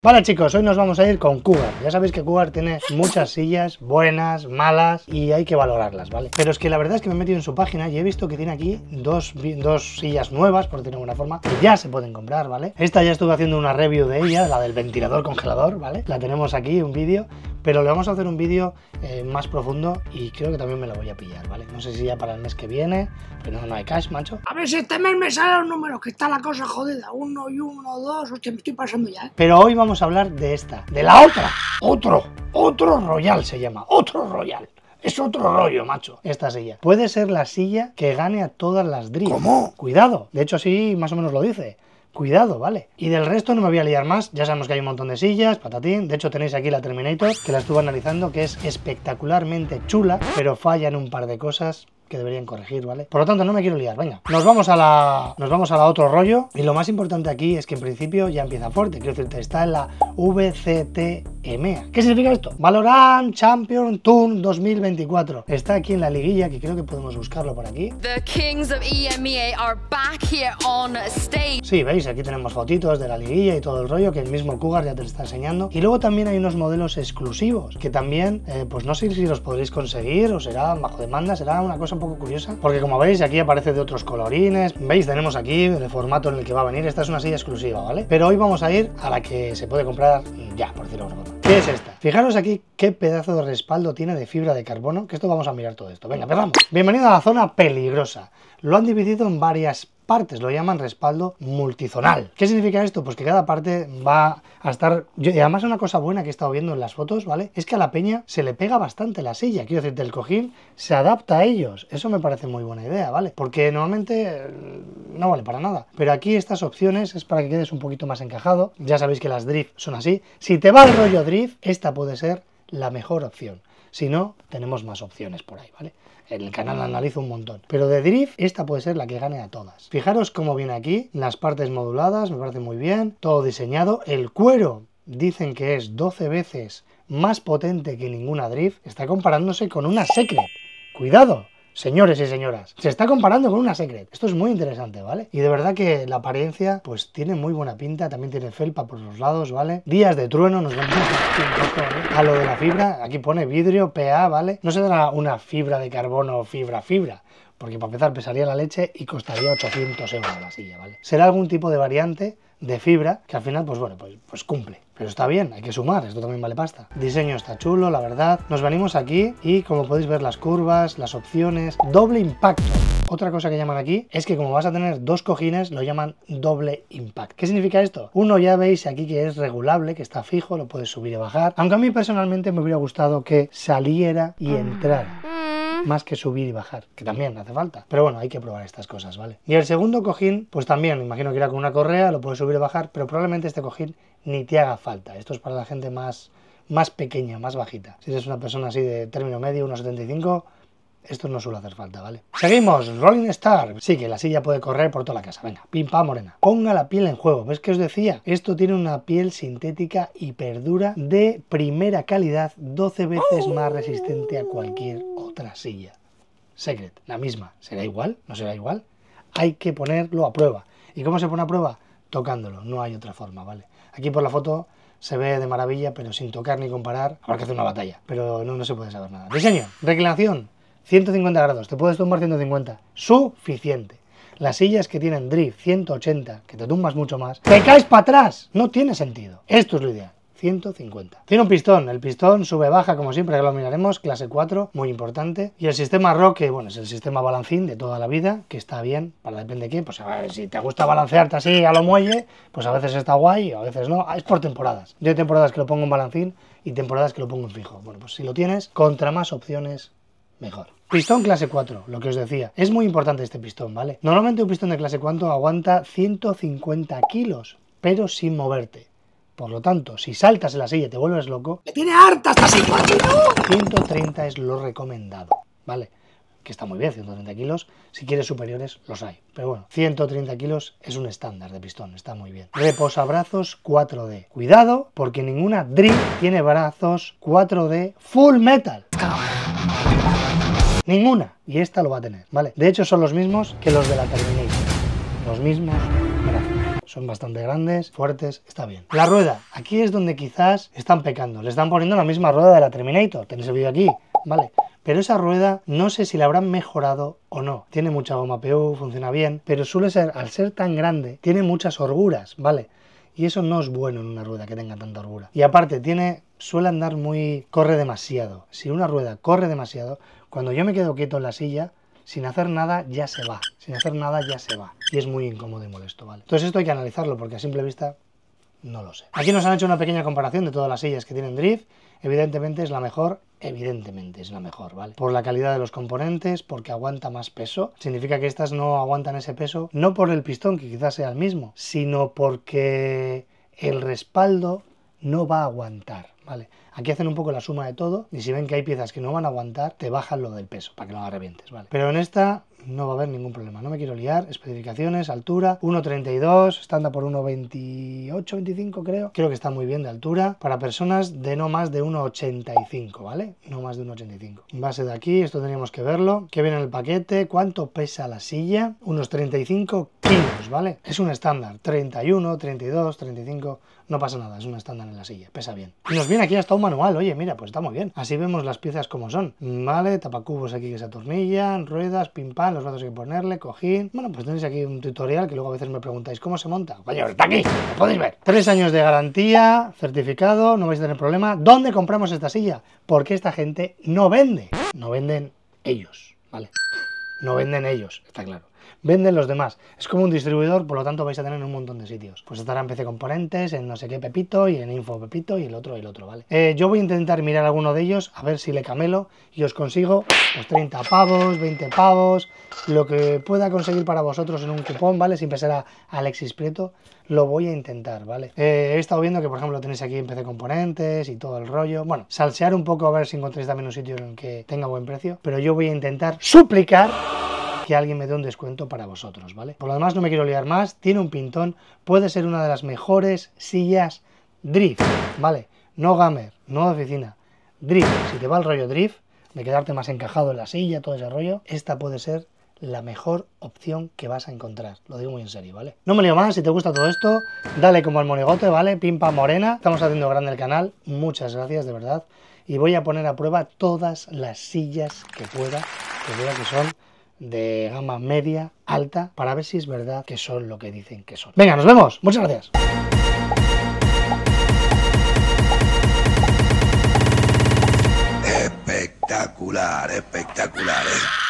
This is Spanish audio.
Vale chicos, hoy nos vamos a ir con Cougar. Ya sabéis que Cougar tiene muchas sillas, buenas, malas, y hay que valorarlas, ¿vale? Pero es que la verdad es que me he metido en su página y he visto que tiene aquí dos, dos sillas nuevas, por decirlo de alguna forma, que ya se pueden comprar, ¿vale? Esta ya estuve haciendo una review de ella, la del ventilador congelador, ¿vale? La tenemos aquí, un vídeo, pero le vamos a hacer un vídeo eh, más profundo y creo que también me la voy a pillar, ¿vale? No sé si ya para el mes que viene, pero no, no hay cash, macho. A ver si este mes me salen los números, que está la cosa jodida. Uno y uno, dos, me estoy pasando ya, ¿eh? Pero hoy vamos a hablar de esta, de la otra. Otro, otro Royal se llama, otro Royal. Es otro rollo, macho. Esta silla. Puede ser la silla que gane a todas las drifts. ¿Cómo? Cuidado. De hecho, así más o menos lo dice. Cuidado, ¿vale? Y del resto no me voy a liar más. Ya sabemos que hay un montón de sillas, patatín. De hecho, tenéis aquí la Terminator, que la estuve analizando, que es espectacularmente chula, pero falla en un par de cosas que deberían corregir, ¿vale? Por lo tanto, no me quiero liar, venga. Nos vamos a la nos vamos a la otro rollo y lo más importante aquí es que en principio ya empieza fuerte, quiero decirte, está en la VCT EMEA. ¿Qué significa esto? Valorant Champion Tour 2024. Está aquí en la liguilla, que creo que podemos buscarlo por aquí. Sí, veis, aquí tenemos fotitos de la liguilla y todo el rollo que el mismo Cougar ya te está enseñando. Y luego también hay unos modelos exclusivos que también, eh, pues no sé si los podréis conseguir o será bajo demanda, será una cosa un poco curiosa. Porque como veis, aquí aparece de otros colorines. Veis, tenemos aquí el formato en el que va a venir. Esta es una silla exclusiva, ¿vale? Pero hoy vamos a ir a la que se puede comprar ya, por decirlo de alguna ¿Qué es esta. Fijaros aquí qué pedazo de respaldo tiene de fibra de carbono, que esto vamos a mirar todo esto. Venga, perdamos. Bienvenido a la zona peligrosa. Lo han dividido en varias partes, lo llaman respaldo multizonal. ¿Qué significa esto? Pues que cada parte va a estar... y además una cosa buena que he estado viendo en las fotos, ¿vale? Es que a la peña se le pega bastante la silla, quiero decir del cojín se adapta a ellos. Eso me parece muy buena idea, ¿vale? Porque normalmente mm, no vale para nada. Pero aquí estas opciones es para que quedes un poquito más encajado. Ya sabéis que las drift son así. Si te va el rollo drift, esta puede ser la mejor opción. Si no, tenemos más opciones por ahí, ¿vale? En el canal mm. analizo un montón. Pero de drift, esta puede ser la que gane a todas. Fijaros cómo viene aquí, las partes moduladas, me parece muy bien, todo diseñado. El cuero, dicen que es 12 veces más potente que ninguna drift, está comparándose con una Secret. ¡Cuidado! señores y señoras. Se está comparando con una Secret. Esto es muy interesante, ¿vale? Y de verdad que la apariencia, pues tiene muy buena pinta. También tiene felpa por los lados, ¿vale? Días de trueno, nos vamos a lo de la fibra. Aquí pone vidrio, PA, ¿vale? No se será una fibra de carbono, fibra, fibra porque para empezar pesaría la leche y costaría 800 euros la silla, ¿vale? Será algún tipo de variante de fibra, que al final, pues bueno, pues, pues, cumple. Pero está bien, hay que sumar, esto también vale pasta. diseño está chulo, la verdad. Nos venimos aquí y como podéis ver las curvas, las opciones, doble impacto. Otra cosa que llaman aquí es que como vas a tener dos cojines, lo llaman doble impacto. ¿Qué significa esto? Uno ya veis aquí que es regulable, que está fijo, lo puedes subir y bajar. Aunque a mí personalmente me hubiera gustado que saliera y ah. entrara más que subir y bajar, que también hace falta. Pero bueno, hay que probar estas cosas, ¿vale? Y el segundo cojín, pues también, imagino que irá con una correa, lo puedes subir y bajar, pero probablemente este cojín ni te haga falta. Esto es para la gente más, más pequeña, más bajita. Si eres una persona así de término medio, 1,75 esto no suele hacer falta, ¿vale? Seguimos, Rolling Star. Sí, que la silla puede correr por toda la casa. Venga, pimpa morena. Ponga la piel en juego. ¿Ves que os decía? Esto tiene una piel sintética y hiperdura de primera calidad, 12 veces más resistente a cualquier otra silla. Secret, la misma. ¿Será igual? ¿No será igual? Hay que ponerlo a prueba. ¿Y cómo se pone a prueba? Tocándolo, no hay otra forma, ¿vale? Aquí por la foto se ve de maravilla, pero sin tocar ni comparar, habrá que hacer una batalla, pero no, no se puede saber nada. Diseño, Reclamación. 150 grados, te puedes tumbar 150, suficiente. Las sillas que tienen drift 180, que te tumbas mucho más, te caes para atrás, no tiene sentido. Esto es lo ideal. 150. Tiene un pistón, el pistón sube-baja como siempre, que lo miraremos, clase 4, muy importante. Y el sistema rock, bueno, es el sistema balancín de toda la vida, que está bien, para depende de qué, pues a ver, si te gusta balancearte así a lo muelle, pues a veces está guay, a veces no, ah, es por temporadas. Yo hay temporadas que lo pongo en balancín y temporadas que lo pongo en fijo. Bueno, pues si lo tienes, contra más opciones, mejor. Pistón clase 4, lo que os decía. Es muy importante este pistón, ¿vale? Normalmente un pistón de clase 4 aguanta 150 kilos, pero sin moverte. Por lo tanto, si saltas en la silla y te vuelves loco... ¡Me tiene harta esta silla, 130 es lo recomendado, ¿vale? Que está muy bien, 130 kilos. Si quieres superiores, los hay. Pero bueno, 130 kilos es un estándar de pistón, está muy bien. Reposabrazos 4D. Cuidado, porque ninguna dream tiene brazos 4D full metal. Ninguna. Y esta lo va a tener, ¿vale? De hecho, son los mismos que los de la Terminator. Los mismos Son bastante grandes, fuertes, está bien. La rueda. Aquí es donde quizás están pecando. Le están poniendo la misma rueda de la Terminator. Tenéis el vídeo aquí, ¿vale? pero esa rueda no sé si la habrán mejorado o no. Tiene mucha goma PU, funciona bien, pero suele ser, al ser tan grande, tiene muchas orguras, ¿vale? Y eso no es bueno en una rueda que tenga tanta holgura. Y aparte, tiene, suele andar muy. corre demasiado. Si una rueda corre demasiado, cuando yo me quedo quieto en la silla, sin hacer nada ya se va. Sin hacer nada ya se va. Y es muy incómodo y molesto, ¿vale? Entonces esto hay que analizarlo porque a simple vista no lo sé. Aquí nos han hecho una pequeña comparación de todas las sillas que tienen Drift. Evidentemente es la mejor, evidentemente es la mejor, ¿vale? Por la calidad de los componentes, porque aguanta más peso. Significa que estas no aguantan ese peso, no por el pistón, que quizás sea el mismo, sino porque el respaldo no va a aguantar, ¿vale? Aquí hacen un poco la suma de todo y si ven que hay piezas que no van a aguantar, te bajan lo del peso para que no revientes, ¿vale? Pero en esta no va a haber ningún problema. No me quiero liar. Especificaciones, altura, 1.32, estándar por 1.28, 25 creo. Creo que está muy bien de altura para personas de no más de 1.85, ¿vale? No más de 1.85. Base de aquí, esto tendríamos que verlo. ¿Qué viene en el paquete? ¿Cuánto pesa la silla? Unos 35 kilos, ¿vale? Es un estándar, 31, 32, 35 no pasa nada, es un estándar en la silla, pesa bien. Y nos viene aquí hasta un manual, oye, mira, pues está muy bien. Así vemos las piezas como son. Vale, tapacubos aquí que se atornillan, ruedas, pimpa los brazos hay que ponerle, cojín. Bueno, pues tenéis aquí un tutorial que luego a veces me preguntáis cómo se monta. Coño, está aquí, podéis ver. Tres años de garantía, certificado, no vais a tener problema. ¿Dónde compramos esta silla? Porque esta gente no vende. No venden ellos, ¿vale? No venden ellos, está claro. Venden los demás. Es como un distribuidor, por lo tanto vais a tener un montón de sitios. Pues estará en PC Componentes, en no sé qué Pepito y en Info Pepito y el otro y el otro, ¿vale? Eh, yo voy a intentar mirar alguno de ellos, a ver si le camelo y os consigo pues 30 pavos, 20 pavos, lo que pueda conseguir para vosotros en un cupón, ¿vale? Siempre será Alexis Prieto, lo voy a intentar, ¿vale? Eh, he estado viendo que, por ejemplo, tenéis aquí en PC Componentes y todo el rollo. Bueno, salsear un poco a ver si encontréis también un sitio en el que tenga buen precio, pero yo voy a intentar suplicar que alguien me dé un descuento para vosotros, ¿vale? Por lo demás no me quiero liar más, tiene un pintón, puede ser una de las mejores sillas drift, ¿vale? No gamer, no oficina, drift. Si te va el rollo drift, de quedarte más encajado en la silla, todo ese rollo, esta puede ser la mejor opción que vas a encontrar. Lo digo muy en serio, ¿vale? No me leo más, si te gusta todo esto, dale como al monigote, ¿vale? Pimpa morena. Estamos haciendo grande el canal, muchas gracias, de verdad. Y voy a poner a prueba todas las sillas que pueda, que vea que son de gama media, alta, para ver si es verdad que son lo que dicen que son. Venga, nos vemos. Muchas gracias. espectacular, espectacular. ¿eh?